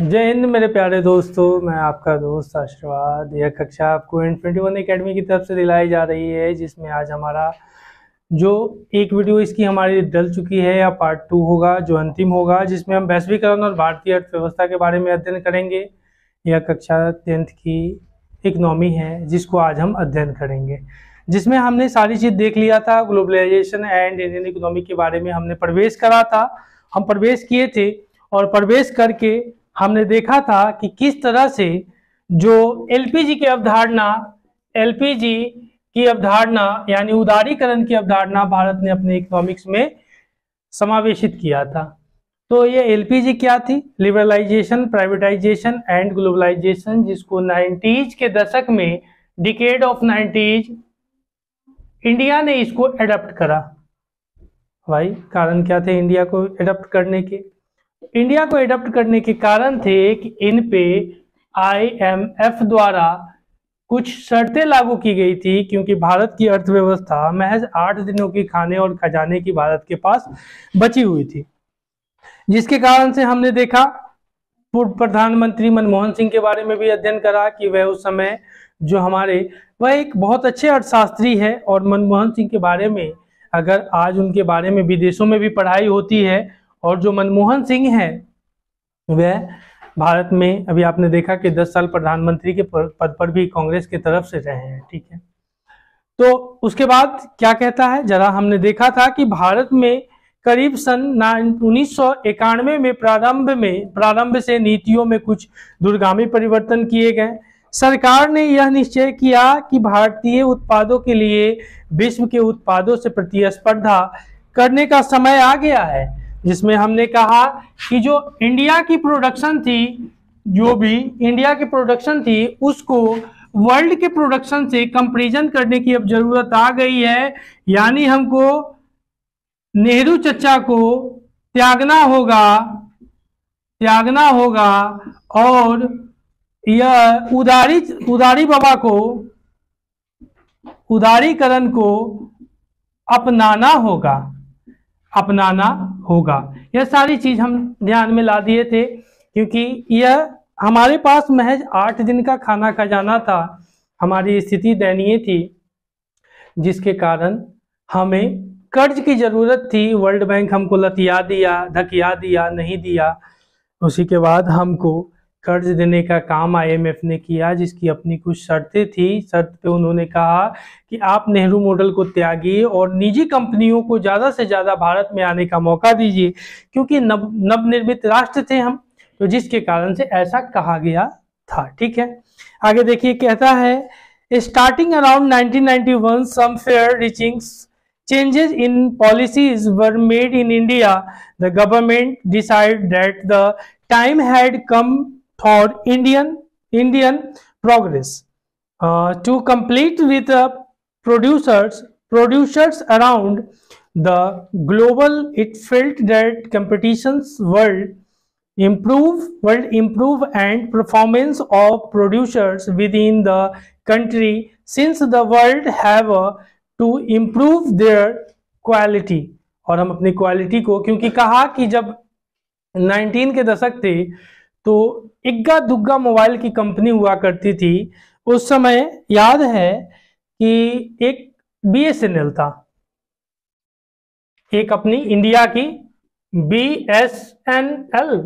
जय हिंद मेरे प्यारे दोस्तों मैं आपका दोस्त आशीर्वाद यह कक्षा आपको एन ट्वेंटी वन अकेडमी की तरफ से दिलाई जा रही है जिसमें आज हमारा जो एक वीडियो इसकी हमारी डल चुकी है या पार्ट टू होगा जो अंतिम होगा जिसमें हम वैश्वीकरण और भारतीय अर्थव्यवस्था के बारे में अध्ययन करेंगे यह कक्षा टेंथ की इकनॉमी है जिसको आज हम अध्ययन करेंगे जिसमें हमने सारी चीज़ देख लिया था ग्लोबलाइजेशन एंड इंडियन इकोनॉमी के बारे में हमने प्रवेश करा था हम प्रवेश किए थे और प्रवेश करके हमने देखा था कि किस तरह से जो एलपीजी की अवधारणा एलपीजी की अवधारणा यानी उदारीकरण की अवधारणा भारत ने अपने इकोनॉमिक्स में समावेशित किया था तो ये एलपीजी क्या थी लिबरलाइजेशन प्राइवेटाइजेशन एंड ग्लोबलाइजेशन जिसको नाइन्टीज के दशक में डिकेड ऑफ नाइन्टीज इंडिया ने इसको एडप्ट करा भाई कारण क्या थे इंडिया को एडप्ट करने के इंडिया को एडॉप्ट करने के कारण थे कि इन पे आईएमएफ द्वारा कुछ शर्तें लागू की गई थी क्योंकि भारत की अर्थव्यवस्था महज आठ दिनों की खाने और खजाने की भारत के पास बची हुई थी जिसके कारण से हमने देखा पूर्व प्रधानमंत्री मनमोहन सिंह के बारे में भी अध्ययन करा कि वह उस समय जो हमारे वह एक बहुत अच्छे अर्थशास्त्री है और मनमोहन सिंह के बारे में अगर आज उनके बारे में विदेशों में भी पढ़ाई होती है और जो मनमोहन सिंह है वह भारत में अभी आपने देखा कि 10 साल प्रधानमंत्री के पद पर भी कांग्रेस की तरफ से रहे हैं ठीक है तो उसके बाद क्या कहता है जरा हमने देखा था कि भारत में करीब सन उन्नीस में प्रारंभ में प्रारंभ से नीतियों में कुछ दुर्गामी परिवर्तन किए गए सरकार ने यह निश्चय किया कि भारतीय उत्पादों के लिए विश्व के उत्पादों से प्रतिस्पर्धा करने का समय आ गया है जिसमें हमने कहा कि जो इंडिया की प्रोडक्शन थी जो भी इंडिया की प्रोडक्शन थी उसको वर्ल्ड के प्रोडक्शन से कंपेरिजन करने की अब जरूरत आ गई है यानी हमको नेहरू चचा को त्यागना होगा त्यागना होगा और यह उदारी उदारी बाबा को उदारीकरण को अपनाना होगा अपनाना होगा यह सारी चीज हम ध्यान में ला दिए थे क्योंकि यह हमारे पास महज आठ दिन का खाना खजाना जाना था हमारी स्थिति दयनीय थी जिसके कारण हमें कर्ज की जरूरत थी वर्ल्ड बैंक हमको लतिया दिया धकिया दिया नहीं दिया उसी के बाद हमको कर्ज देने का काम आईएमएफ ने किया जिसकी अपनी कुछ शर्तें थी शर्त पे उन्होंने कहा कि आप नेहरू मॉडल को त्यागी और निजी कंपनियों को ज़्यादा से ज़्यादा भारत में आने का मौका दीजिए क्योंकि नव नवनिर्मित राष्ट्र थे हम तो जिसके कारण से ऐसा कहा गया था ठीक है आगे देखिए कहता है starting around nineteen some far reaching changes in policies were made in India, the government decided that the time had come for Indian Indian progress to complete with producers producers around the global it felt that competition world improve world improve and performance of producers within the country since the world have to improve their quality और हम अपनी quality को क्योंकि कहा कि जब 19 के दशक थे तो इग्गा दुग्गा मोबाइल की कंपनी हुआ करती थी उस समय याद है कि एक बीएसएनएल था एक अपनी इंडिया की बीएसएनएल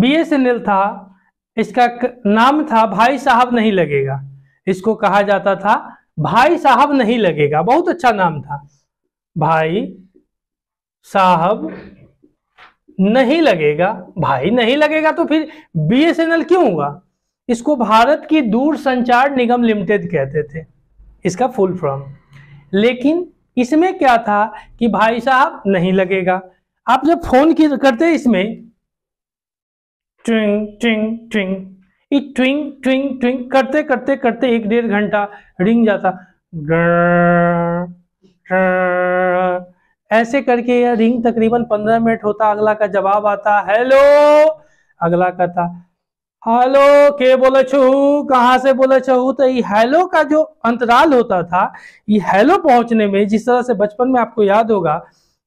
बीएसएनएल था इसका नाम था भाई साहब नहीं लगेगा इसको कहा जाता था भाई साहब नहीं लगेगा बहुत अच्छा नाम था भाई साहब नहीं लगेगा भाई नहीं लगेगा तो फिर बीएसएनएल क्यों हुआ इसको भारत की दूर संचार निगम लिमिटेड कहते थे इसका फुल फॉर्म लेकिन इसमें क्या था कि भाई साहब नहीं लगेगा आप जब फोन की करते इसमें ट्विंग ट्विंग ट्विंग ट्विंग ट्विंग ट्विंग करते करते करते एक डेढ़ घंटा रिंग जाता गर, गर, ऐसे करके यह रिंग तकरीबन पंद्रह मिनट होता अगला का जवाब आता हेलो अगला का था हेलो के बोले छहू कहा से बोले छहू तो ये हेलो का जो अंतराल होता था ये हेलो पहुंचने में जिस तरह से बचपन में आपको याद होगा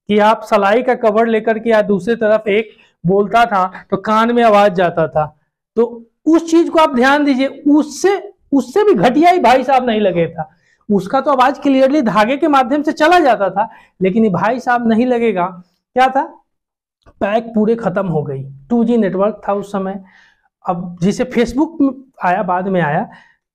कि आप सलाई का कवर लेकर के या दूसरी तरफ एक बोलता था तो कान में आवाज जाता था तो उस चीज को आप ध्यान दीजिए उससे उससे भी घटिया ही भाई साहब नहीं लगे था उसका तो आवाज क्लियरली धागे के माध्यम से चला जाता था लेकिन भाई साहब नहीं लगेगा क्या था पैक पूरे खत्म हो गई टू नेटवर्क था उस समय अब जिसे फेसबुक आया बाद में आया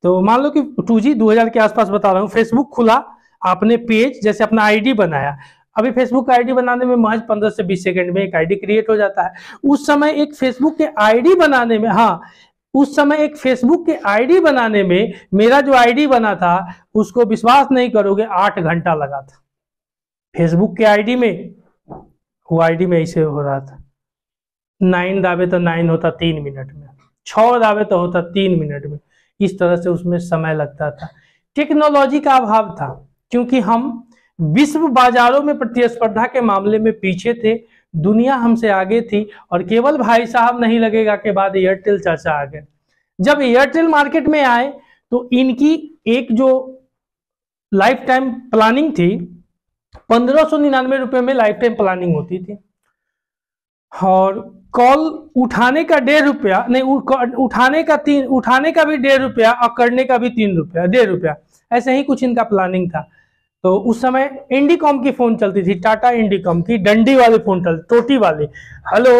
तो मान लो कि टू जी के आसपास बता रहा हूँ फेसबुक खुला आपने पेज जैसे अपना आईडी बनाया अभी फेसबुक का आईडी बनाने में महज 15 से 20 सेकंड में एक आईडी क्रिएट हो जाता है उस समय एक फेसबुक के आईडी बनाने में हाँ उस समय एक फेसबुक के आईडी बनाने में मेरा जो आईडी बना था उसको विश्वास नहीं करोगे आठ घंटा लगा था फेसबुक के आईडी में वो आईडी में ऐसे हो रहा था नाइन दावे तो नाइन होता तीन मिनट में छ दावे तो होता तीन मिनट में इस तरह से उसमें समय लगता था टेक्नोलॉजी का अभाव था क्योंकि हम विश्व बाजारों में प्रतिस्पर्धा के मामले में पीछे थे दुनिया हमसे आगे थी और केवल भाई साहब नहीं लगेगा के बाद एयरटेल चाचा आ गए जब एयरटेल मार्केट में आए तो इनकी एक जो लाइफ टाइम प्लानिंग थी पंद्रह सौ निन्यानवे रुपए में लाइफ टाइम प्लानिंग होती थी और कॉल उठाने का डेढ़ रुपया नहीं उठाने का तीन उठाने का भी डेढ़ रुपया और करने का भी तीन रुपया डेढ़ रुपया ऐसे ही कुछ इनका प्लानिंग था तो उस समय इंडीकॉम की फोन चलती थी टाटा इंडीकॉम की डंडी वाली फोन चल टोटी वाली हेलो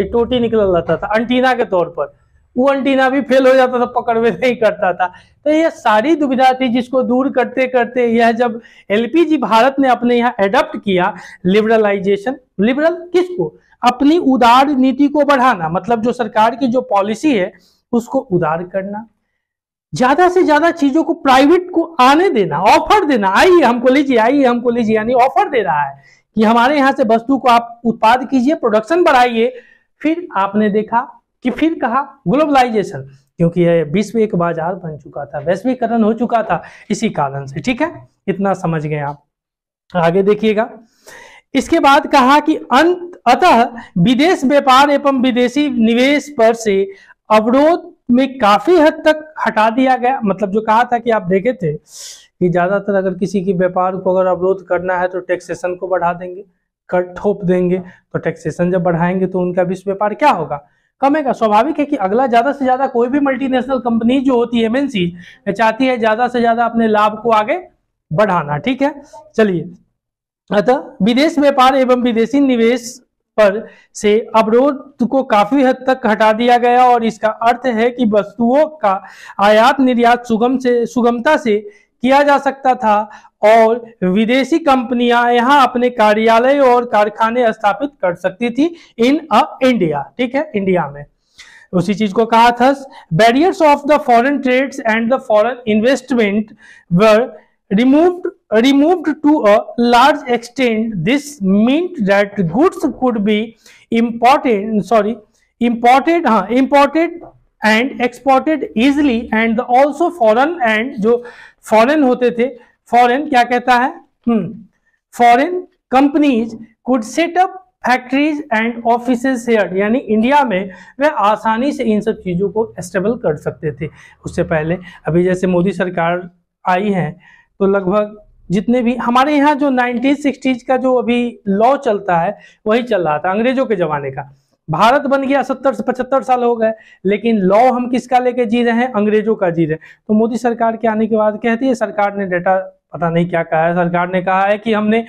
एक टोटी निकल जाता था अंटीना के तौर पर वो अंटीना भी फेल हो जाता था में नहीं करता था तो यह सारी दुविधा थी जिसको दूर करते करते यह जब एलपीजी भारत ने अपने यहाँ एडप्ट किया लिबरलाइजेशन लिबरल किसको अपनी उदार नीति को बढ़ाना मतलब जो सरकार की जो पॉलिसी है उसको उदार करना ज्यादा से ज्यादा चीजों को प्राइवेट को आने देना ऑफर देना आइए हमको लीजिए आइए हमको लीजिए यानी ऑफर दे रहा है कि हमारे यहां से वस्तु को आप उत्पाद कीजिए प्रोडक्शन बढ़ाइए फिर आपने देखा कि फिर कहा ग्लोबलाइजेशन क्योंकि यह विश्व एक बाजार बन चुका था वैश्वीकरण हो चुका था इसी कारण से ठीक है इतना समझ गए आप आगे देखिएगा इसके बाद कहा कि अंत अतः विदेश व्यापार एवं विदेशी निवेश पर से अवरोध में काफी हद तक हटा दिया गया मतलब जो कहा था कि आप देखे थे कि ज्यादातर अगर किसी की व्यापार को अगर अवरोध करना है तो टैक्सेशन को बढ़ा देंगे कर ठोप देंगे तो टैक्सेशन जब बढ़ाएंगे तो उनका विश्व व्यापार क्या होगा कमेगा स्वाभाविक है कि अगला ज्यादा से ज्यादा कोई भी मल्टीनेशनल कंपनी जो होती है एमएनसी चाहती है ज्यादा से ज्यादा अपने लाभ को आगे बढ़ाना ठीक है चलिए अतः विदेश व्यापार एवं विदेशी निवेश पर से अवरोध को काफी हद तक हटा दिया गया और इसका अर्थ है कि वस्तुओं का आयात निर्यात सुगम से सुगमता से किया जा सकता था और विदेशी कंपनियां यहां अपने कार्यालय और कारखाने स्थापित कर सकती थी इन अ इंडिया ठीक है इंडिया में उसी चीज को कहा था barriers of the foreign trades and the foreign investment were removed removed to a large extent this meant that goods could be imported sorry imported ha huh, imported and exported easily and also foreign and jo foreign hote the foreign kya kehta hai hmm, foreign companies could set up factories and office यानी India में वे आसानी से इन सब चीज़ों को stable कर सकते थे उससे पहले अभी जैसे मोदी सरकार आई है तो लगभग जितने भी हमारे यहाँ जो नाइनटीज सिक्सटीज का जो अभी लॉ चलता है वही चल रहा था अंग्रेजों के जमाने का भारत बन गया सत्तर से पचहत्तर साल हो गए लेकिन लॉ हम किसका लेके जी रहे हैं अंग्रेजों का जी रहे हैं तो मोदी सरकार के आने के बाद कहती है सरकार ने डेटा पता नहीं क्या कहा है सरकार ने कहा है कि हमने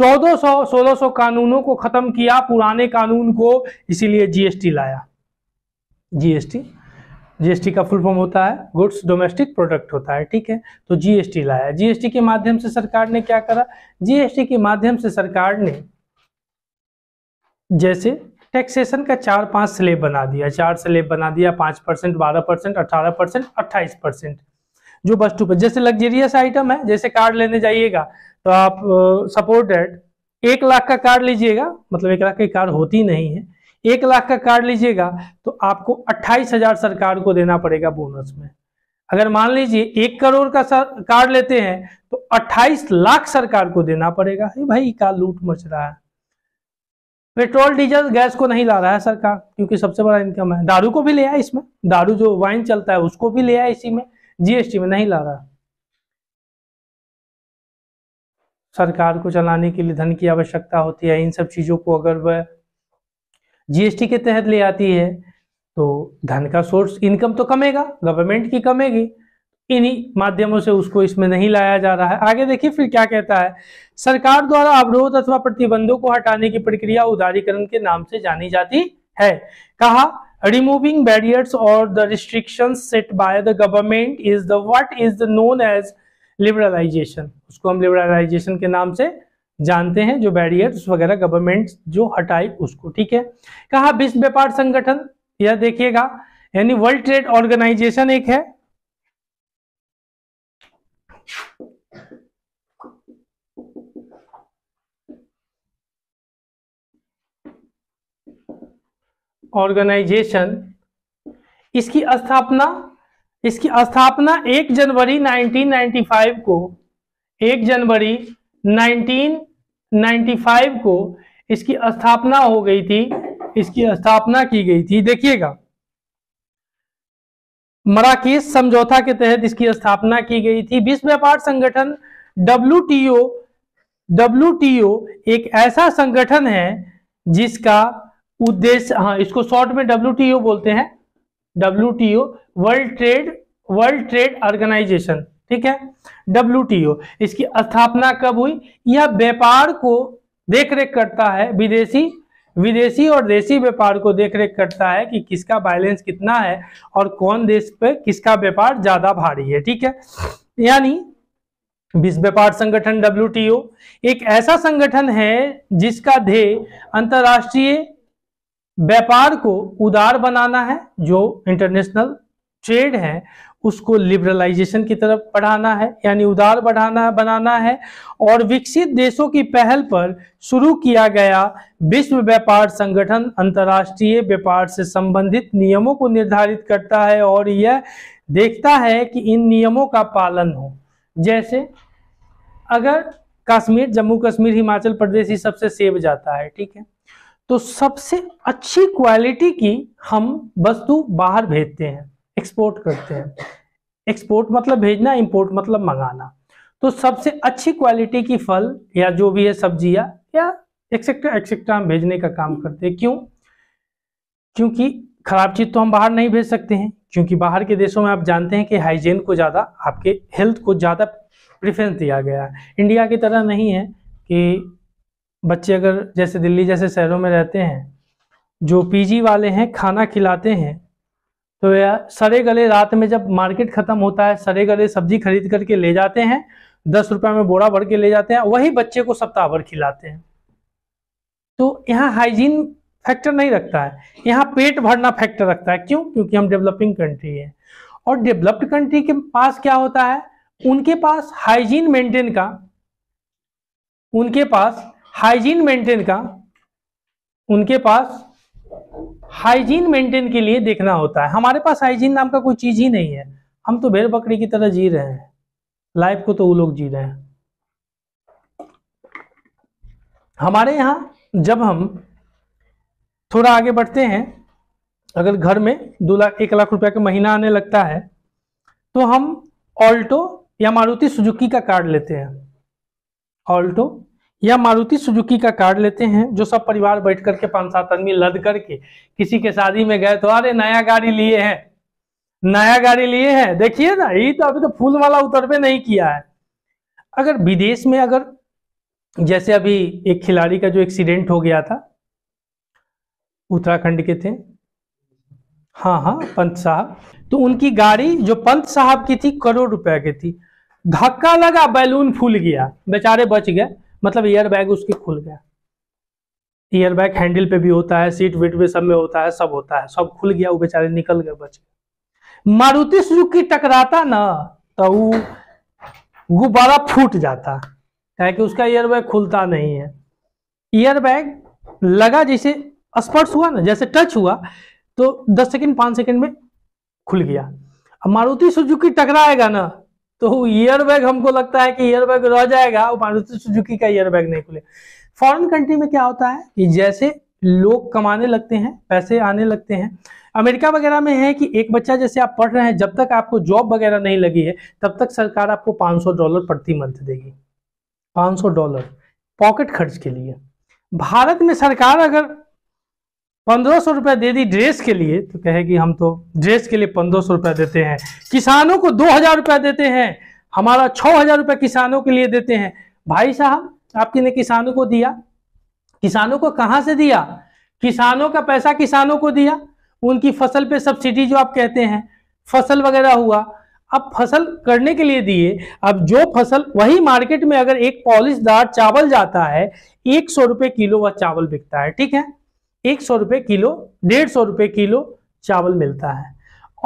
1400 1600 कानूनों को खत्म किया पुराने कानून को इसीलिए जीएसटी लाया जीएसटी जीएसटी का फुल फॉर्म होता है गुड्स डोमेस्टिक प्रोडक्ट होता है ठीक है तो जीएसटी लाया जीएसटी के माध्यम से सरकार ने क्या करा जीएसटी के माध्यम से सरकार ने जैसे टैक्सेशन का चार पांच स्लेब बना दिया चार स्लेब बना दिया पांच परसेंट बारह परसेंट अठारह परसेंट अट्ठाईस परसेंट जो वस्तु पर जैसे लग्जरियस आइटम है जैसे कार्ड लेने जाइएगा तो आप सपोर्टेड uh, एक लाख का कार्ड लीजिएगा मतलब एक लाख की कार होती नहीं है एक लाख का कार्ड लीजिएगा तो आपको अट्ठाईस हजार सरकार को देना पड़ेगा बोनस में अगर मान लीजिए एक करोड़ का कार्ड लेते हैं तो अट्ठाईस लाख सरकार को देना पड़ेगा भाई का लूट मच रहा है पेट्रोल डीजल गैस को नहीं ला रहा है सरकार क्योंकि सबसे बड़ा इनकम है दारू को भी ले आया इसमें दारू जो वाइन चलता है उसको भी ले आया इसी में जीएसटी में नहीं ला रहा सरकार को चलाने के लिए धन की आवश्यकता होती है इन सब चीजों को अगर वह जीएसटी के तहत ले आती है तो धन का सोर्स इनकम तो कमेगा गवर्नमेंट की कमेगी इन्हीं माध्यमों से उसको इसमें नहीं लाया जा रहा है आगे देखिए फिर क्या कहता है सरकार द्वारा अवरोध अथवा प्रतिबंधों को हटाने की प्रक्रिया उदारीकरण के नाम से जानी जाती है कहा रिमूविंग बैरियर्स और the restriction set by the government is the what is the known as liberalization उसको हम लिबरलाइजेशन के नाम से जानते हैं जो बैरियर्स वगैरह गवर्नमेंट जो हटाई उसको ठीक है कहा विश्व व्यापार संगठन यह देखिएगा यानी वर्ल्ड ट्रेड ऑर्गेनाइजेशन एक है ऑर्गेनाइजेशन इसकी स्थापना इसकी स्थापना 1 जनवरी 1995 को 1 जनवरी 1995 को इसकी स्थापना हो गई थी इसकी स्थापना की गई थी देखिएगा मराकेश समझौता के तहत इसकी स्थापना की गई थी विश्व व्यापार संगठन डब्ल्यू ओ एक ऐसा संगठन है जिसका उद्देश्य हाँ इसको शॉर्ट में डब्ल्यू बोलते हैं W world trade world trade organization ठीक है डब्ल्यू इसकी स्थापना कब हुई यह व्यापार को देखरेख करता है विदेशी विदेशी और देशी व्यापार को देखरेख करता है कि किसका बैलेंस कितना है और कौन देश पे किसका व्यापार ज्यादा भारी है ठीक है यानी विश्व व्यापार संगठन डब्ल्यू एक ऐसा संगठन है जिसका ध्येय अंतर्राष्ट्रीय व्यापार को उदार बनाना है जो इंटरनेशनल ट्रेड है उसको लिबरलाइजेशन की तरफ बढ़ाना है यानी उदार बढ़ाना बनाना है और विकसित देशों की पहल पर शुरू किया गया विश्व व्यापार संगठन अंतर्राष्ट्रीय व्यापार से संबंधित नियमों को निर्धारित करता है और यह देखता है कि इन नियमों का पालन हो जैसे अगर कश्मीर जम्मू कश्मीर हिमाचल प्रदेश ही सबसे सेब जाता है ठीक है तो सबसे अच्छी क्वालिटी की हम वस्तु बाहर भेजते हैं एक्सपोर्ट करते हैं एक्सपोर्ट मतलब भेजना इम्पोर्ट मतलब मंगाना तो सबसे अच्छी क्वालिटी की फल या जो भी है सब्जियां या एक्सेट्रा एक्सेट्रा हम भेजने का काम करते हैं क्यों क्योंकि खराब चीज़ तो हम बाहर नहीं भेज सकते हैं क्योंकि बाहर के देशों में आप जानते हैं कि हाइजीन को ज़्यादा आपके हेल्थ को ज़्यादा प्रिफ्रेंस दिया गया है इंडिया की तरह नहीं है कि बच्चे अगर जैसे दिल्ली जैसे शहरों में रहते हैं जो पीजी वाले हैं खाना खिलाते हैं तो सरे गले रात में जब मार्केट खत्म होता है सरे गले सब्जी खरीद करके ले जाते हैं दस रुपए में बोरा भर के ले जाते हैं वही बच्चे को सप्ताह भर खिलाते हैं तो यहाँ हाइजीन फैक्टर नहीं रखता है यहाँ पेट भरना फैक्टर रखता है क्यों क्योंकि हम डेवलपिंग कंट्री है और डेवलप्ड कंट्री के पास क्या होता है उनके पास हाइजीन मेंटेन का उनके पास हाइजीन मेंटेन का उनके पास हाइजीन मेंटेन के लिए देखना होता है हमारे पास हाइजीन नाम का कोई चीज ही नहीं है हम तो भेड़ बकरी की तरह जी रहे हैं लाइफ को तो वो लोग जी रहे हैं हमारे यहाँ जब हम थोड़ा आगे बढ़ते हैं अगर घर में दो लाख एक लाख रुपया का महीना आने लगता है तो हम ऑल्टो या मारुति सुजुकी का कार्ड लेते हैं ऑल्टो या मारुति सुजुकी का कार्ड लेते हैं जो सब परिवार बैठ करके पांच सात आदमी लद करके किसी के शादी में गए तो अरे नया गाड़ी लिए हैं नया गाड़ी लिए हैं देखिए ना ये तो अभी तो फूल वाला उतरवे नहीं किया है अगर विदेश में अगर जैसे अभी एक खिलाड़ी का जो एक्सीडेंट हो गया था उत्तराखंड के थे हाँ हाँ पंत साहब तो उनकी गाड़ी जो पंत साहब की थी करोड़ रुपए की थी धक्का लगा बैलून फूल गया बेचारे बच गए मतलब एयर बैग उसके खुल गया एयर बैग हैंडल पे भी होता है सीट वीट भी सब में होता है सब होता है सब खुल गया वो बेचारे निकल गए बच गए मारुति सुजुकी टकराता ना तो वो गुब्बारा फूट जाता है कि उसका एयर बैग खुलता नहीं है एयर बैग लगा जैसे स्पर्श हुआ ना जैसे टच हुआ तो दस सेकेंड पांच सेकेंड में खुल गया अब मारुति सुजुकी टकराएगा ना तो ईयर बैग हमको लगता है कि ईयर बैग रह जाएगा मारुति सुजुकी का ईयर बैग नहीं खुले फॉरेन कंट्री में क्या होता है कि जैसे लोग कमाने लगते हैं पैसे आने लगते हैं अमेरिका वगैरह में है कि एक बच्चा जैसे आप पढ़ रहे हैं जब तक आपको जॉब वगैरह नहीं लगी है तब तक सरकार आपको 500 डॉलर प्रति मंथ देगी 500 डॉलर पॉकेट खर्च के लिए भारत में सरकार अगर पंद्रह सौ रुपया दे दी ड्रेस के लिए तो कहेगी हम तो ड्रेस के लिए पंद्रह सौ रुपया देते हैं किसानों को दो हजार रुपया देते हैं हमारा छह हजार रुपया किसानों के लिए देते हैं भाई साहब आपके ने किसानों को दिया किसानों को कहां से दिया किसानों का पैसा किसानों को दिया उनकी फसल पे सब्सिडी जो आप कहते हैं फसल वगैरह हुआ अब फसल करने के लिए दिए अब जो फसल वही मार्केट में अगर एक पॉलिशदार चावल जाता है एक सौ रुपये किलो वह चावल बिकता है ठीक है एक सौ रुपये किलो डेढ़ सौ रुपये किलो चावल मिलता है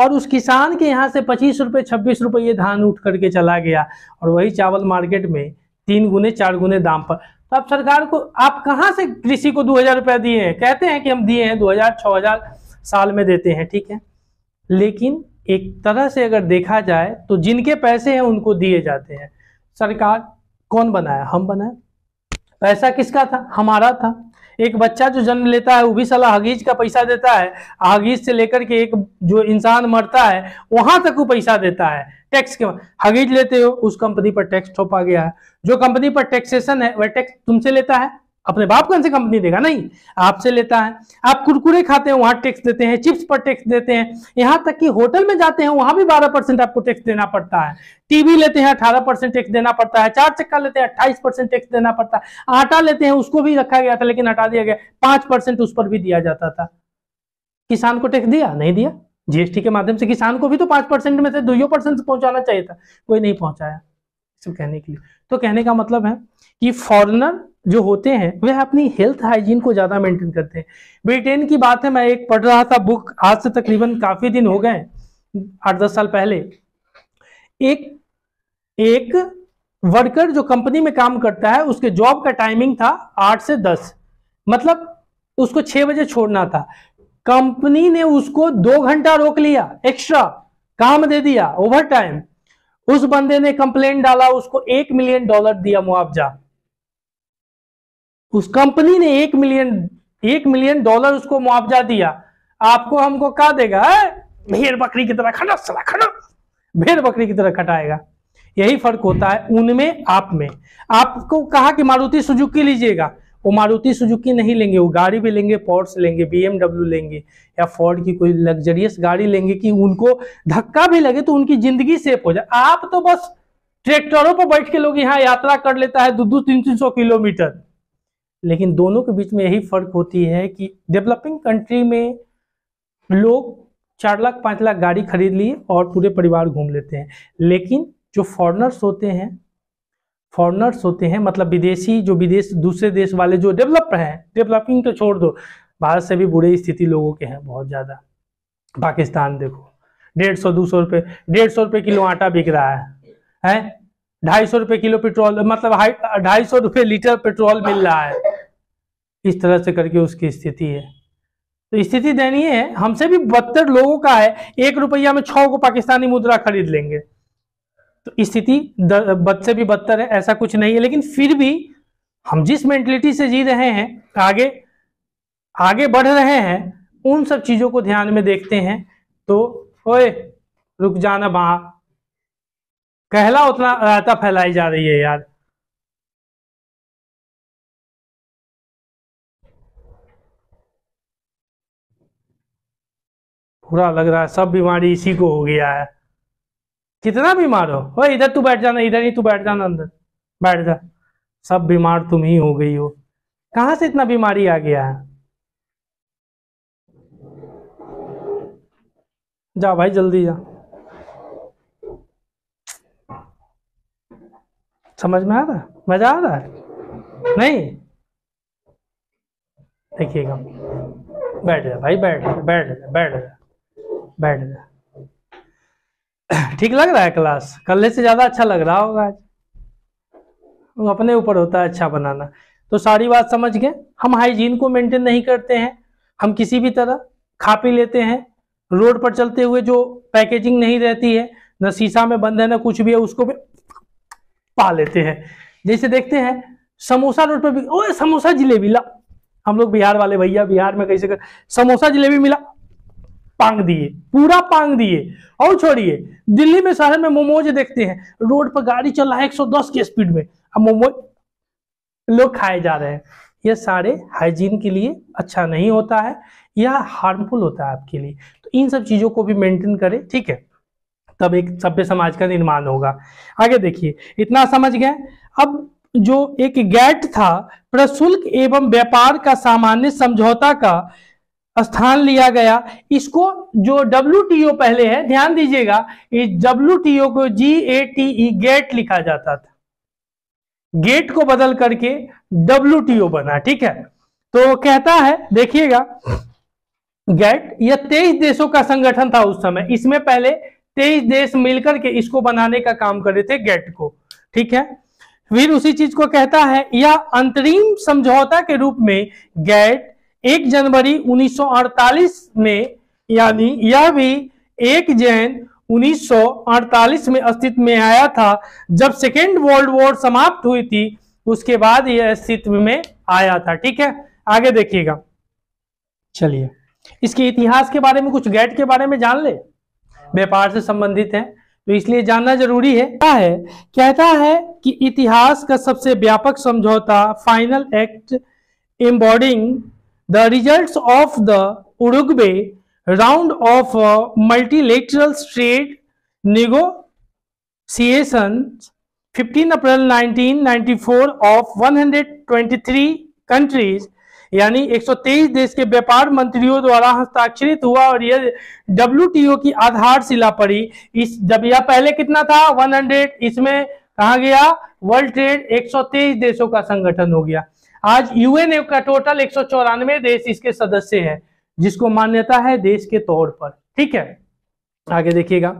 और उस किसान के यहाँ से पच्चीस रुपये छब्बीस रुपये ये धान उठ करके चला गया और वही चावल मार्केट में तीन गुने चार गुने दाम पर तो आप सरकार को आप कहाँ से कृषि को दो हजार रुपया दिए हैं कहते हैं कि हम दिए हैं दो हजार छः हजार साल में देते हैं ठीक है लेकिन एक तरह से अगर देखा जाए तो जिनके पैसे हैं उनको दिए जाते हैं सरकार कौन बनाया हम बनाए पैसा किसका था हमारा था एक बच्चा जो जन्म लेता है वो भी साला हगीज का पैसा देता है हगीज से लेकर के एक जो इंसान मरता है वहां तक वो पैसा देता है टैक्स के हगीज लेते हो उस कंपनी पर टैक्स ठोपा गया है जो कंपनी पर टैक्सेशन है वह टैक्स तुमसे लेता है अपने बाप कौन सी कंपनी देगा नहीं आपसे लेता है आप कुरकुरे खाते हैं वहां टैक्स देते हैं चिप्स पर टैक्स देते हैं यहां तक कि होटल में जाते हैं वहां भी 12 परसेंट आपको टैक्स देना पड़ता है टीवी लेते हैं 18 परसेंट टैक्स देना पड़ता है चार चक्का लेते हैं अट्ठाईस परसेंट टैक्स देना पड़ता है आटा लेते हैं उसको भी रखा गया था लेकिन हटा दिया गया पांच परसेंट उस पर भी दिया जाता था किसान को टैक्स दिया नहीं दिया जीएसटी के माध्यम से किसान को भी तो पांच परसेंट में से दो परसेंट पहुंचाना चाहिए था कोई नहीं पहुंचाया कहने के लिए तो कहने का मतलब है कि फॉरनर जो होते हैं वह अपनी हेल्थ हाइजीन को ज़्यादा मेंटेन करते हैं ब्रिटेन की बात है मैं एक पढ़ रहा था बुक आज से तकरीबन काफ़ी दिन हो गए आठ दस साल पहले एक एक वर्कर जो कंपनी में काम करता है उसके जॉब का टाइमिंग था आठ से दस मतलब उसको छह बजे छोड़ना था कंपनी ने उसको दो घंटा रोक लिया एक्स्ट्रा काम दे दिया ओवर टाइम उस बंदे ने कंप्लेन डाला उसको एक मिलियन डॉलर दिया मुआवजा उस कंपनी ने एक मिलियन एक मिलियन डॉलर उसको मुआवजा दिया आपको हमको कहा देगा भेड़ बकरी की तरह खटा सला खटा भेड़ बकरी की तरह खटाएगा यही फर्क होता है उनमें आप में आपको कहा कि मारुति सुजुकी लीजिएगा वो मारुति सुजुकी नहीं लेंगे वो गाड़ी भी लेंगे पोर्ट्स लेंगे बीएमडब्ल्यू लेंगे या फोर्ड की कोई लग्जरियस गाड़ी लेंगे कि उनको धक्का भी लगे तो उनकी जिंदगी सेफ हो जाए आप तो बस ट्रैक्टरों पर बैठ के लोग यहाँ यात्रा कर लेता है दो दो तीन तीन सौ किलोमीटर लेकिन दोनों के बीच में यही फर्क होती है कि डेवलपिंग कंट्री में लोग चार लाख पाँच लाख गाड़ी खरीद लिए और पूरे परिवार घूम लेते हैं लेकिन जो फॉरनर्स होते हैं फॉरनर्स होते हैं मतलब विदेशी जो विदेश दूसरे देश वाले जो डेवलप हैं डेवलपिंग तो छोड़ दो भारत से भी बुरे स्थिति लोगों के हैं बहुत ज़्यादा पाकिस्तान देखो डेढ़ सौ दो सौ रुपये डेढ़ सौ रुपये किलो आटा बिक रहा है है? ढाई सौ रुपये किलो पेट्रोल मतलब ढाई सौ रुपए लीटर पेट्रोल मिल रहा है इस तरह से करके उसकी स्थिति है तो स्थिति दयनीय है हमसे भी बदतर लोगों का है एक रुपया में छो को पाकिस्तानी मुद्रा खरीद लेंगे तो स्थिति बद से भी बदतर है ऐसा कुछ नहीं है लेकिन फिर भी हम जिस मेंटलिटी से जी रहे हैं आगे आगे बढ़ रहे हैं उन सब चीज़ों को ध्यान में देखते हैं तो ओए रुक जाना वहाँ कहला उतना रायता फैलाई जा रही है यार पूरा लग रहा है सब बीमारी इसी को हो गया है कितना बीमार हो वो इधर तू बैठ जाना इधर ही तू बैठ जाना अंदर बैठ जा सब बीमार तुम ही हो गई हो कहां से इतना बीमारी आ गया है जा भाई जल्दी जा समझ में आ रहा है मजा आ रहा है नहीं देखिएगा बैठ जा भाई बैठ जा बैठ जा बैठ जा बैठ जा ठीक लग रहा है क्लास कल से ज़्यादा अच्छा लग रहा होगा आज वो अपने ऊपर होता है अच्छा बनाना तो सारी बात समझ गए हम हाइजीन को मेंटेन नहीं करते हैं हम किसी भी तरह खा पी लेते हैं रोड पर चलते हुए जो पैकेजिंग नहीं रहती है ना शीशा में बंद है ना कुछ भी है उसको भी पा लेते हैं जैसे देखते हैं समोसा रोड पर ओ समोसा जिलेबी ला हम लोग बिहार वाले भैया बिहार में कैसे कर समोसा जिलेबी मिला पांग दिए पूरा पांग दिए और छोड़िए दिल्ली में शहर में मोमोज देखते हैं रोड पर गाड़ी चल रहा है 110 की स्पीड में अब मोमोज लोग खाए जा रहे हैं यह सारे हाइजीन के लिए अच्छा नहीं होता है यह हार्मफुल होता है आपके लिए तो इन सब चीज़ों को भी मेंटेन करें ठीक है तब एक सभ्य समाज का निर्माण होगा आगे देखिए इतना समझ गए अब जो एक गैट था प्रशुल्क एवं व्यापार का सामान्य समझौता का स्थान लिया गया इसको जो डब्ल्यू पहले है ध्यान दीजिएगा इस डब्ल्यू को जी ए टी ई गेट लिखा जाता था गेट को बदल करके डब्ल्यू बना ठीक है तो कहता है देखिएगा गेट यह तेईस देशों का संगठन था उस समय इसमें पहले तेईस देश मिलकर के इसको बनाने का काम कर रहे थे गेट को ठीक है वीर उसी चीज को कहता है यह अंतरिम समझौता के रूप में गैट एक जनवरी 1948 में यानी यह भी एक जैन 1948 में अस्तित्व में आया था जब सेकेंड वर्ल्ड वॉर समाप्त हुई थी उसके बाद यह अस्तित्व में आया था ठीक है आगे देखिएगा चलिए इसके इतिहास के बारे में कुछ गैट के बारे में जान ले व्यापार से संबंधित है तो इसलिए जानना जरूरी है क्या है कहता है कि इतिहास का सबसे व्यापक समझौता final act embodying the result of the Uruguay round of multilateral trade negotiation 15 April 1994 of 123 countries यानी 123 देश के व्यापार मंत्रियों द्वारा हस्ताक्षरित हुआ और यह डब्ल्यू की आधारशिला पड़ी इस जब यह पहले कितना था 100 इसमें कहा गया वर्ल्ड ट्रेड 123 देशों का संगठन हो गया आज यूएन का टोटल एक देश इसके सदस्य है जिसको मान्यता है देश के तौर पर ठीक है आगे देखिएगा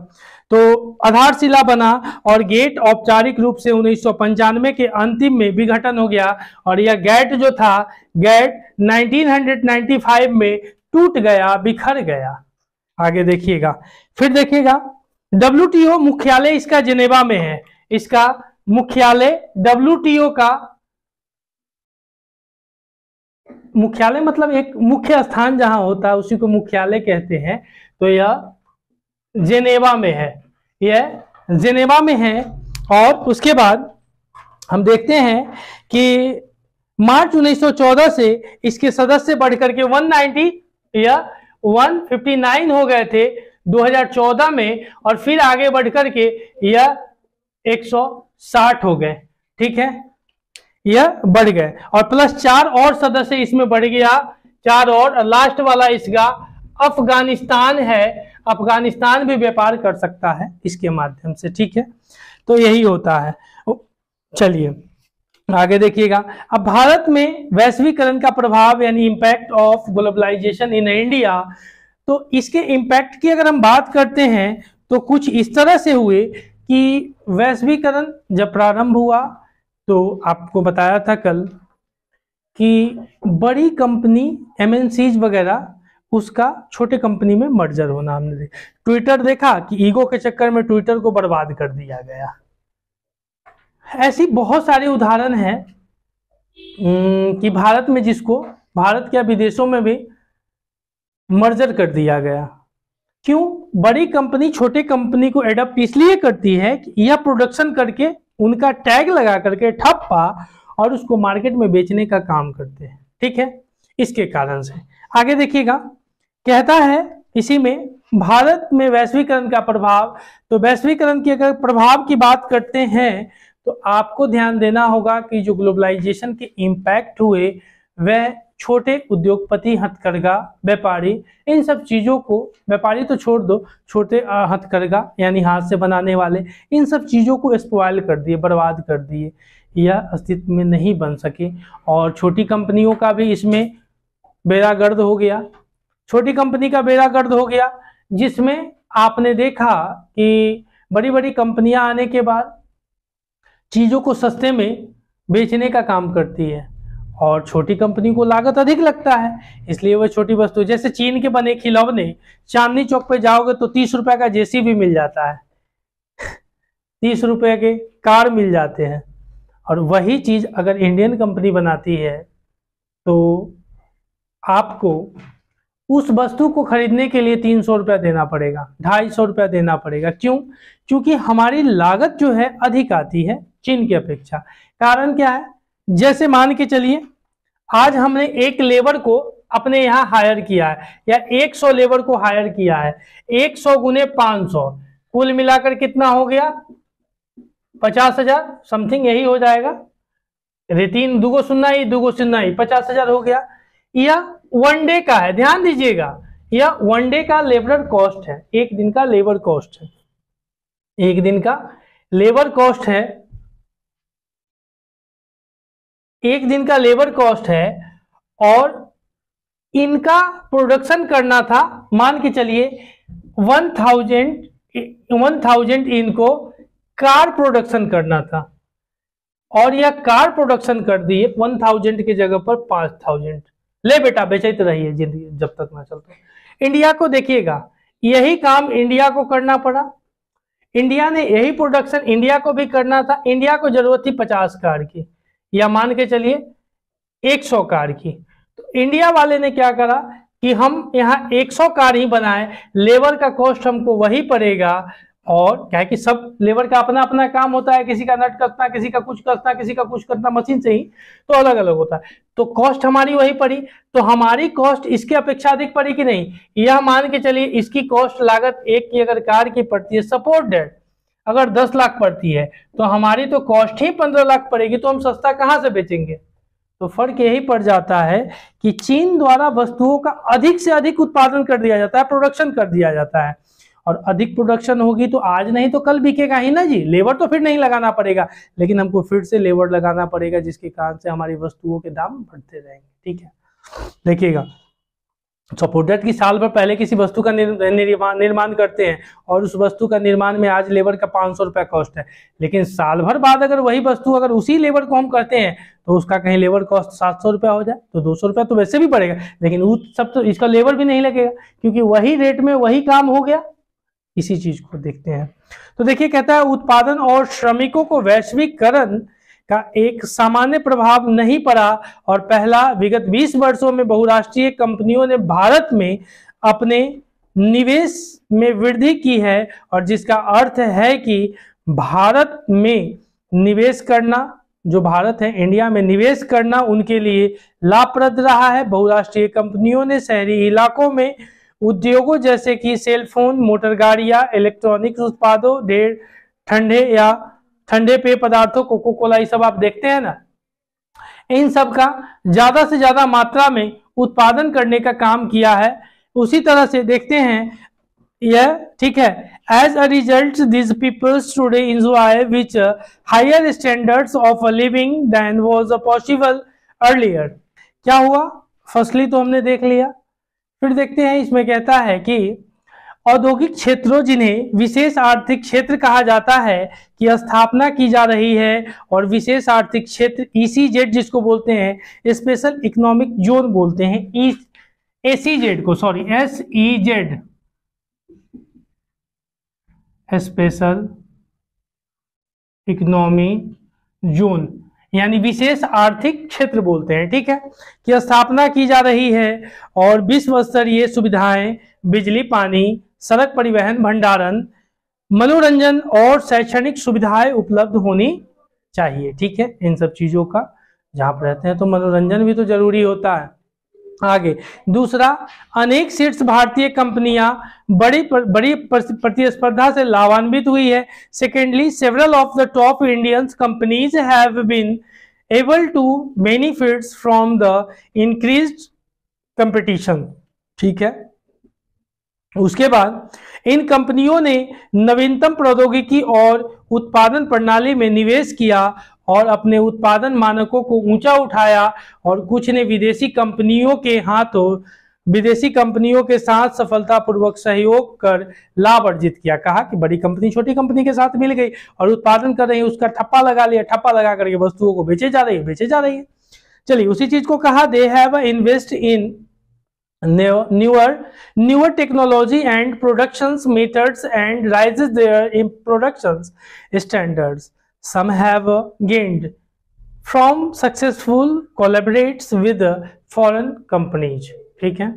तो आधारशिला बना और गेट औपचारिक रूप से उन्नीस के अंतिम में विघटन हो गया और यह गेट जो था गेट 1995 में टूट गया बिखर गया आगे देखिएगा फिर देखिएगा डब्ल्यू मुख्यालय इसका जिनेवा में है इसका मुख्यालय डब्ल्यू का मुख्यालय मतलब एक मुख्य स्थान जहां होता है उसी को मुख्यालय कहते हैं तो यह जेनेवा में है यह जेनेवा में है और उसके बाद हम देखते हैं कि मार्च 1914 से इसके सदस्य बढ़कर के 190 या 159 हो गए थे 2014 में और फिर आगे बढ़कर के यह 160 हो गए ठीक है यह बढ़ गए और प्लस चार और सदस्य इसमें बढ़ गया चार और लास्ट वाला इसका अफगानिस्तान है अफगानिस्तान भी व्यापार कर सकता है इसके माध्यम से ठीक है तो यही होता है चलिए आगे देखिएगा अब भारत में वैश्वीकरण का प्रभाव यानी impact of globalization in India तो इसके इंपैक्ट की अगर हम बात करते हैं तो कुछ इस तरह से हुए कि वैश्वीकरण जब प्रारंभ हुआ तो आपको बताया था कल कि बड़ी कंपनी एमएनसीज वगैरह उसका छोटे कंपनी में मर्जर होना हमने देखा ट्विटर देखा कि ईगो के चक्कर में ट्विटर को बर्बाद कर दिया गया ऐसी बहुत सारे उदाहरण हैं कि भारत में जिसको भारत के विदेशों में भी मर्जर कर दिया गया क्यों बड़ी कंपनी छोटे कंपनी को एडप्ट इसलिए करती है कि यह प्रोडक्शन करके उनका टैग लगा करके ठप्पा और उसको मार्केट में बेचने का काम करते हैं ठीक है इसके कारण से आगे देखिएगा कहता है इसी में भारत में वैश्वीकरण का प्रभाव तो वैश्वीकरण की अगर प्रभाव की बात करते हैं तो आपको ध्यान देना होगा कि जो ग्लोबलाइजेशन के इम्पैक्ट हुए वह छोटे उद्योगपति हथकरघा व्यापारी इन सब चीज़ों को व्यापारी तो छोड़ दो छोटे हथकरघा यानी हाथ से बनाने वाले इन सब चीज़ों को स्पॉयल कर दिए बर्बाद कर दिए यह अस्तित्व में नहीं बन सके और छोटी कंपनियों का भी इसमें बेरागर्द हो गया छोटी कंपनी का बेड़ा गर्द हो गया जिसमें आपने देखा कि बड़ी बड़ी कंपनियां आने के बाद चीज़ों को सस्ते में बेचने का काम करती है और छोटी कंपनी को लागत अधिक लगता है इसलिए वह छोटी वस्तु जैसे चीन के बने खिलौने चांदनी चौक पे जाओगे तो तीस रुपए का जेसी भी मिल जाता है तीस रुपए के कार मिल जाते हैं और वही चीज अगर इंडियन कंपनी बनाती है तो आपको उस वस्तु को खरीदने के लिए तीन सौ रुपया देना पड़ेगा ढाई सौ रुपया देना पड़ेगा क्यों क्योंकि हमारी लागत जो है अधिक आती है चीन की अपेक्षा कारण क्या है जैसे मान के चलिए आज हमने एक लेबर को अपने यहाँ हायर किया है या 100 लेबर को हायर किया है 100 सौ गुने पांच कुल मिलाकर कितना हो गया पचास हजार समथिंग यही हो जाएगा रेतीन दुगो सुनना ही दुगो सुनना ही पचास हजार हो गया या वन डे का है ध्यान दीजिएगा यह वन डे का लेबर कॉस्ट है एक दिन का लेबर कॉस्ट है एक दिन का लेबर कॉस्ट है एक दिन का लेबर कॉस्ट है और इनका प्रोडक्शन करना था मान के चलिए वन थाउजेंड वन थाउजेंड इनको कार प्रोडक्शन करना था और यह कार प्रोडक्शन कर दिए वन थाउजेंड की जगह पर पांच थाउजेंड ले बेटा बेचैत रहिए जिंदगी जब तक मैं चलता इंडिया को देखिएगा यही काम इंडिया को करना पड़ा इंडिया ने यही प्रोडक्शन इंडिया को भी करना था इंडिया को जरूरत थी पचास कार की या मान के चलिए एक सौ कार की तो इंडिया वाले ने क्या करा कि हम यहाँ सौ कार ही बनाए लेबर का कॉस्ट हमको वही पड़ेगा और क्या है कि सब लेबर का अपना अपना काम होता है किसी का नट कसना किसी का कुछ कसना किसी का कुछ करना मशीन से ही तो अलग अलग होता है तो कॉस्ट हमारी वही पड़ी तो हमारी कॉस्ट इसके अपेक्षा अधिक पड़ी कि नहीं यह मान के चलिए इसकी कॉस्ट लागत एक की अगर कार की पड़ती है सपोर्ट डेट अगर दस लाख पड़ती है तो हमारी तो कॉस्ट ही पंद्रह लाख पड़ेगी तो हम सस्ता कहाँ से बेचेंगे तो फर्क यही पड़ जाता है कि चीन द्वारा वस्तुओं का अधिक से अधिक उत्पादन कर दिया जाता है प्रोडक्शन कर दिया जाता है और अधिक प्रोडक्शन होगी तो आज नहीं तो कल बिकेगा ही ना जी लेबर तो फिर नहीं लगाना पड़ेगा लेकिन हमको फिर से लेबर लगाना पड़ेगा जिसके कारण से हमारी वस्तुओं के दाम बढ़ते रहेंगे ठीक है देखिएगा सपोर्टेड की साल भर पहले किसी वस्तु का निर्माण निर्माण करते हैं और उस वस्तु का निर्माण में आज लेबर का पाँच सौ रुपया कॉस्ट है लेकिन साल भर बाद अगर वही वस्तु अगर उसी लेबर को हम करते हैं तो उसका कहीं लेबर कॉस्ट सात सौ रुपया हो जाए तो दो सौ रुपया तो वैसे भी पड़ेगा लेकिन उस सब तो इसका लेबर भी नहीं लगेगा क्योंकि वही रेट में वही काम हो गया इसी चीज को देखते हैं तो देखिए कहता है उत्पादन और श्रमिकों को वैश्विकरण का एक सामान्य प्रभाव नहीं पड़ा और पहला विगत 20 वर्षों में बहुराष्ट्रीय कंपनियों ने भारत में अपने निवेश में वृद्धि की है और जिसका अर्थ है कि भारत में निवेश करना जो भारत है इंडिया में निवेश करना उनके लिए लाभप्रद रहा है बहुराष्ट्रीय कंपनियों ने शहरी इलाकों में उद्योगों जैसे कि सेलफोन मोटर गाड़िया इलेक्ट्रॉनिक्स उत्पादों ढेर ठंडे या ठंडे पेय पदार्थों कोको कोला ये सब आप देखते हैं ना इन सब का ज्यादा से ज्यादा मात्रा में उत्पादन करने का काम किया है उसी तरह से देखते हैं यह ठीक है as a result these peoples today enjoy which higher standards of living than a possible earlier क्या हुआ फसली तो हमने देख लिया फिर देखते हैं इसमें कहता है कि औद्योगिक क्षेत्रों जिन्हें विशेष आर्थिक क्षेत्र कहा जाता है कि स्थापना की जा रही है और विशेष आर्थिक क्षेत्र ई e जिसको बोलते हैं स्पेशल इकोनॉमिक जोन बोलते हैं ई e- ए को sorry S E Z special economy zone यानी विशेष आर्थिक क्षेत्र बोलते हैं ठीक है कि स्थापना की जा रही है और विश्व स्तरीय सुविधाएं बिजली पानी सड़क परिवहन भंडारण मनोरंजन और शैक्षणिक सुविधाएं उपलब्ध होनी चाहिए ठीक है इन सब चीजों का जहां पर रहते हैं तो मनोरंजन भी तो जरूरी होता है आगे दूसरा अनेक शीर्ष भारतीय कंपनियां बड़ी पर, बड़ी प्रतिस्पर्धा से लाभान्वित हुई है secondly several of the top Indian companies have been able to benefit from the increase competition ठीक है उसके बाद इन कंपनियों ने नवीनतम प्रौद्योगिकी और उत्पादन प्रणाली में निवेश किया और अपने उत्पादन मानकों को ऊंचा उठाया और कुछ ने विदेशी कंपनियों के हाथों विदेशी कंपनियों के साथ सफलतापूर्वक सहयोग कर लाभ अर्जित किया कहा कि बड़ी कंपनी छोटी कंपनी के साथ मिल गई और उत्पादन कर रही है उसका ठप्पा लगा लिया ठप्पा लगा करके वस्तुओं को बेचे जा रही है बेचे जा रही है चलिए उसी चीज को कहा they have invest in newer technology and production productions and raises their in production standards some have gained from successful collaborates with foreign companies ठीक है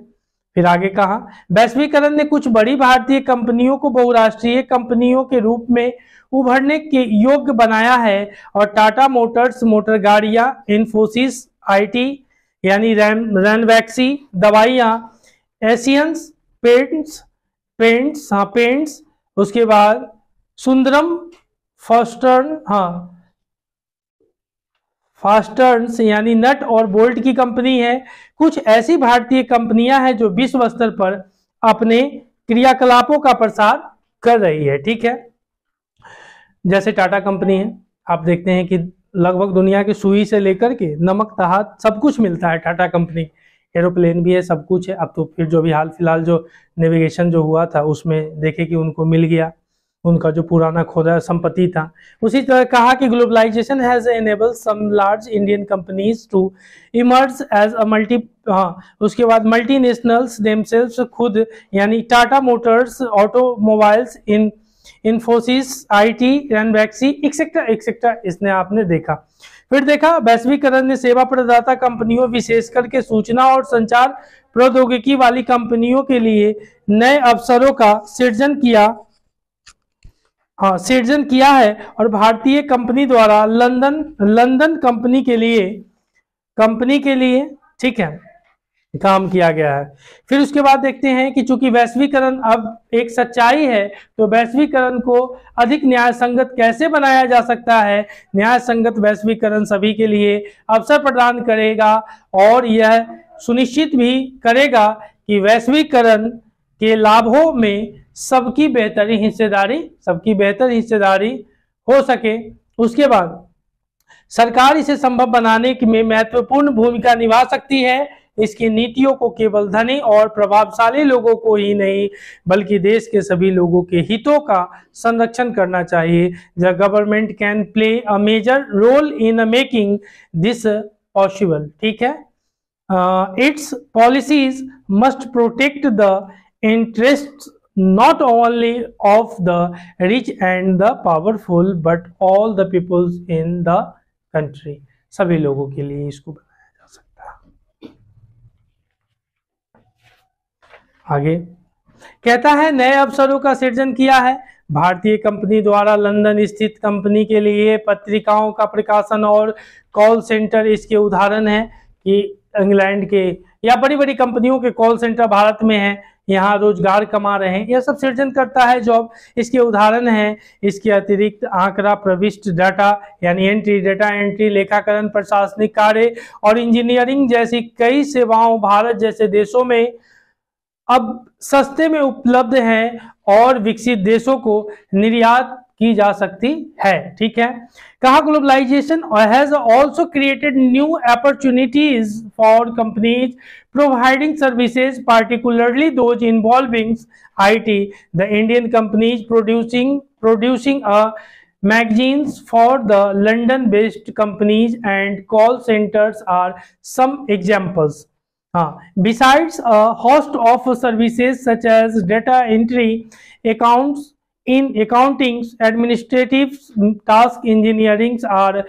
फिर आगे कहा वैश्वीकरण ने कुछ बड़ी भारतीय कंपनियों को बहुराष्ट्रीय कंपनियों के रूप में उभरने के योग्य बनाया है और टाटा मोटर्स मोटर गाड़िया इन्फोसिस आईटी यानी रैन रैनवैक्सी दवाइया एशियंस पेंट्स पेंट्स हाँ पेंट्स उसके बाद सुंदरम फर्स्टर्न हाँ फास्टर्न्स यानी नट और बोल्ट की कंपनी है कुछ ऐसी भारतीय कंपनियां हैं जो विश्व स्तर पर अपने क्रियाकलापों का प्रसार कर रही है ठीक है जैसे टाटा कंपनी है आप देखते हैं कि लगभग दुनिया की सुई से लेकर के नमक तहात सब कुछ मिलता है टाटा कंपनी एरोप्लेन भी है सब कुछ है अब तो फिर जो भी हाल फिलहाल जो नेविगेशन जो हुआ था उसमें देखे कि उनको मिल गया उनका जो पुराना खोदा संपत्ति था उसी तरह कहा कि globalization has enable some large Indian companies to emerge as a multi हाँ उसके बाद मल्टी नेशनल्स डेमसेल्स खुद यानी Tata motors automobiles in Infosys IT Ranbaxy etcetera etcetera इसने आपने देखा फिर देखा वैश्वीकरण ने सेवा प्रदाता कंपनियों विशेष करके सूचना और संचार प्रौद्योगिकी वाली कंपनियों के लिए नए अवसरों का सृजन किया हाँ सृजन किया है और भारतीय कंपनी द्वारा लंदन लंदन कंपनी के लिए कंपनी के लिए ठीक है काम किया गया है फिर उसके बाद देखते हैं कि चूंकि वैश्वीकरण अब एक सच्चाई है तो वैश्वीकरण को अधिक न्याय संगत कैसे बनाया जा सकता है न्याय संगत वैश्वीकरण सभी के लिए अवसर प्रदान करेगा और यह सुनिश्चित भी करेगा कि वैश्वीकरण के लाभों में सबकी बेहतरीन हिस्सेदारी सबकी बेहतर हिस्सेदारी हो सके उसके बाद सरकार इसे संभव बनाने में महत्वपूर्ण भूमिका निभा सकती है इसकी नीतियों को केवल धनी और प्रभावशाली लोगों को ही नहीं बल्कि देश के सभी लोगों के हितों का संरक्षण करना चाहिए the government can play a major role in making this possible ठीक है its policies must protect the interest not only of the rich and the powerful but all the peoples in the country सभी लोगों के लिए इसको बनाया जा सकता आगे कहता है नए अवसरों का सृजन किया है भारतीय कंपनी द्वारा लंदन स्थित कंपनी के लिए पत्रिकाओं का प्रकाशन और कॉल सेंटर इसके उदाहरण है कि इंग्लैंड के या बड़ी बड़ी कंपनियों के कॉल सेंटर भारत में हैं यहाँ रोजगार कमा रहे हैं यह सब सृजन करता है जॉब इसके उदाहरण हैं इसके अतिरिक्त आंकड़ा प्रविष्ट डाटा यानी एंट्री डाटा एंट्री लेखाकरण प्रशासनिक कार्य और इंजीनियरिंग जैसी कई सेवाओं भारत जैसे देशों में अब सस्ते में उपलब्ध हैं और विकसित देशों को निर्यात की जा सकती है ठीक है कहा globalization has also created new opportunities for companies providing services particularly those involving IT the Indian companies producing producing a magazines for the London based companies and call centres are some examples हाँ besides host of services such as data entry accounts in accounting administrative task engineerings are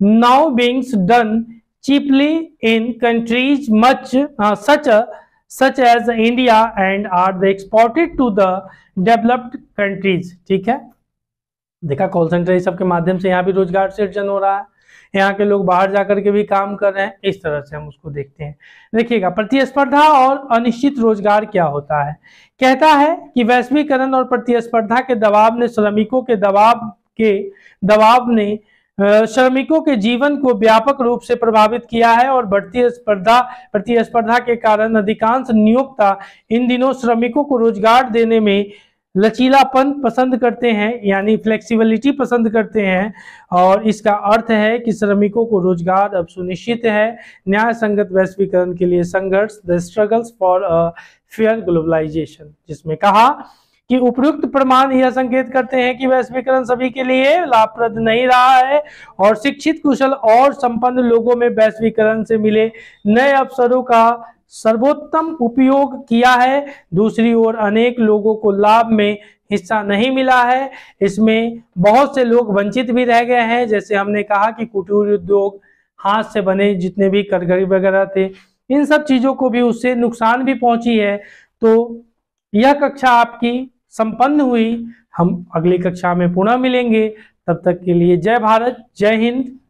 now being done cheaply in countries much uh, such a such as India and are they exported to the developed countries ठीक है देखा call centre इस सब के माध्यम से यहाँ भी रोजगार सृजन हो रहा है यहाँ के लोग बाहर जाकर के भी काम कर रहे हैं इस तरह से हम उसको देखते हैं देखिएगा प्रतिस्पर्धा और अनिश्चित रोजगार क्या होता है कहता है कि वैश्वीकरण और प्रतिस्पर्धा के दबाव ने श्रमिकों के दबाव के दबाव ने श्रमिकों के जीवन को व्यापक रूप से प्रभावित किया है और बढ़ती स्पर्धा प्रतिस्पर्धा के कारण अधिकांश नियोक्ता इन दिनों श्रमिकों को रोजगार देने में लचीलापन पसंद करते हैं यानी फ्लेक्सिबिलिटी पसंद करते हैं और इसका अर्थ है कि श्रमिकों को रोजगार अब सुनिश्चित है न्याय संगत वैश्वीकरण के लिए संघर्ष the struggles for a fair globalization जिसमें कहा कि उपयुक्त प्रमाण यह संकेत करते हैं कि वैश्वीकरण सभी के लिए लाभप्रद नहीं रहा है और शिक्षित कुशल और संपन्न लोगों में वैश्वीकरण से मिले नए अवसरों का सर्वोत्तम उपयोग किया है दूसरी ओर अनेक लोगों को लाभ में हिस्सा नहीं मिला है इसमें बहुत से लोग वंचित भी रह गए हैं जैसे हमने कहा कि कुटीर उद्योग हाथ से बने जितने भी करगरी वगैरह थे इन सब चीज़ों को भी उससे नुकसान भी पहुंची है तो यह कक्षा आपकी संपन्न हुई हम अगली कक्षा में पुनः मिलेंगे तब तक के लिए जय भारत जय हिंद